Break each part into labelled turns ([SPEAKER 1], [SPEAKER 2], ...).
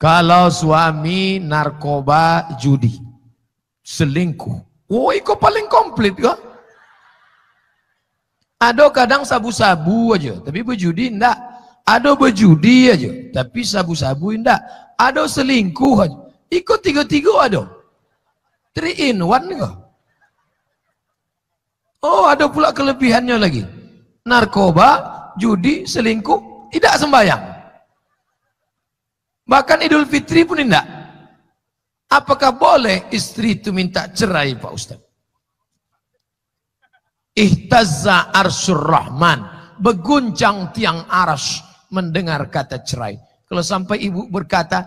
[SPEAKER 1] Kalau suami narkoba judi, selingkuh. Woi oh, kok paling komplit kok. Ada kadang sabu-sabu aja, tapi berjudi enggak. Ada berjudi aja, tapi sabu-sabu enggak. Ada selingkuh aja. Ikut tiga-tiga ada. Three in one kok. Oh ada pula kelebihannya lagi. Narkoba, judi, selingkuh, tidak sembayang. Bahkan Idul Fitri pun tidak. Apakah boleh istri itu minta cerai Pak Ustaz? Ihtazza arsur rahman. Beguncang tiang aras mendengar kata cerai. Kalau sampai ibu berkata,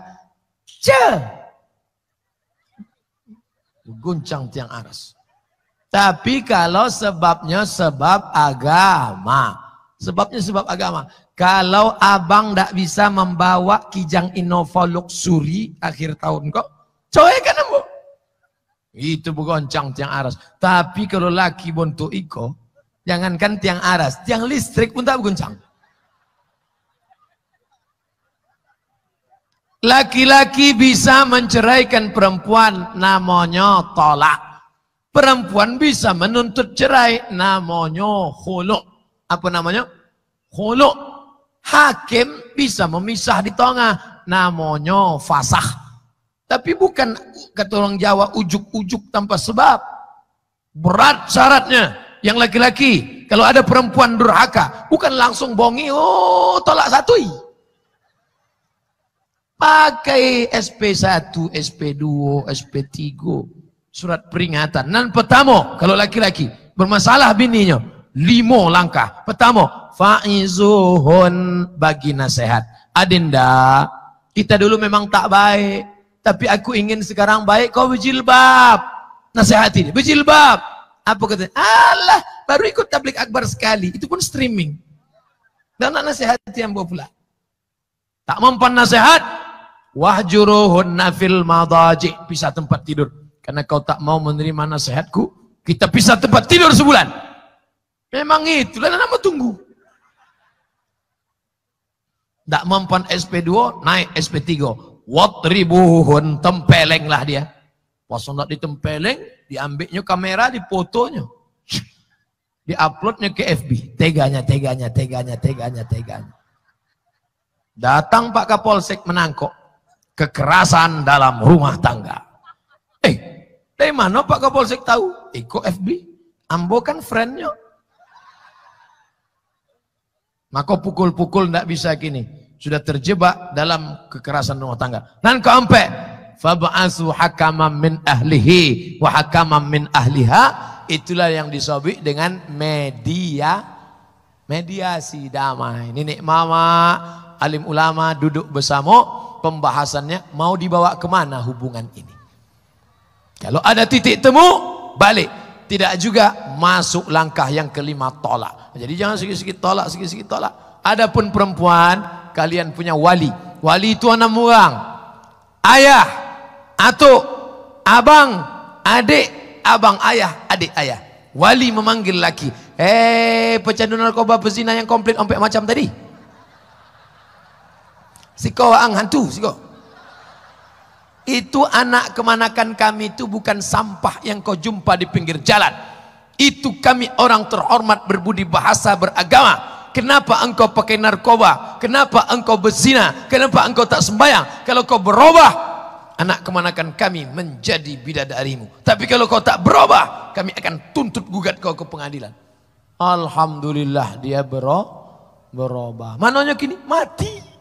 [SPEAKER 1] ce. Beguncang tiang aras. Tapi kalau sebabnya sebab agama. Sebabnya sebab agama. Kalau abang tidak bisa membawa Kijang Innova Luxury akhir tahun kok, coy kan bu? Itu bukan cang tiang aras. Tapi kalau laki bontu iko, jangankan tiang aras, tiang listrik pun tak guncang. Laki-laki bisa menceraikan perempuan, namanya tolak. Perempuan bisa menuntut cerai, namanya huluk. Apa namanya? Huluk. Hakim bisa memisah di tonga namonyo fasah. Tapi bukan kata orang Jawa ujuk-ujuk tanpa sebab. Berat syaratnya. Yang laki-laki, kalau ada perempuan durhaka, bukan langsung bongi, oh tolak satu, Pakai SP1, SP2, SP3, surat peringatan. Dan pertama, kalau laki-laki, bermasalah bininya, limo langkah. Pertama, faizuhun bagi nasihat. Adinda, kita dulu memang tak baik, tapi aku ingin sekarang baik kau berjilbab. Nasihati dia, berjilbab. Apa kata? Allah, baru ikut tablik akbar sekali, itu pun streaming. Dan nak nasihati yang pula. Tak mempan nasihat, wahjuruhun nafil madaji, pisah tempat tidur. Karena kau tak mau menerima nasihatku, kita pisah tempat tidur sebulan. Memang itulah nama tunggu. Tidak mempan SP2, naik SP3. Wat tempeleng lah dia. Pas tidak ditempeleng, diambilnya kamera, dipotonya. Diuploadnya ke FB. Teganya, teganya, teganya, teganya, teganya. Datang Pak Kapolsek menangkok. Kekerasan dalam rumah tangga. Eh, dari mana Pak Kapolsek tahu? Iko eh, FB. Ambo kan friendnya. Maka pukul-pukul tidak bisa gini. Sudah terjebak dalam kekerasan rumah tangga. Dan keempat, fab'asu hakaman min ahlihi wa hakaman min ahliha. Itulah yang disobik dengan media mediasi damai. Nenek mama, alim ulama duduk bersama. Pembahasannya mau dibawa kemana hubungan ini. Kalau ada titik temu, balik tidak juga masuk langkah yang kelima tolak. Jadi jangan sikit-sikit tolak, sikit-sikit tolak. Adapun perempuan, kalian punya wali. Wali itu enam orang. Ayah, atuk, abang, adik, abang, ayah, adik, ayah. Wali memanggil laki. Eh, hey, pecandu narkoba pezina yang komplit ompek macam tadi. Siko ang hantu, siko. Itu anak kemanakan kami itu bukan sampah yang kau jumpa di pinggir jalan. Itu kami orang terhormat berbudi bahasa beragama. Kenapa engkau pakai narkoba? Kenapa engkau berzina? Kenapa engkau tak sembahyang? Kalau kau berubah, anak kemanakan kami menjadi bidadarimu. Tapi kalau kau tak berubah, kami akan tuntut gugat kau ke pengadilan. Alhamdulillah dia berubah. Mananya kini mati.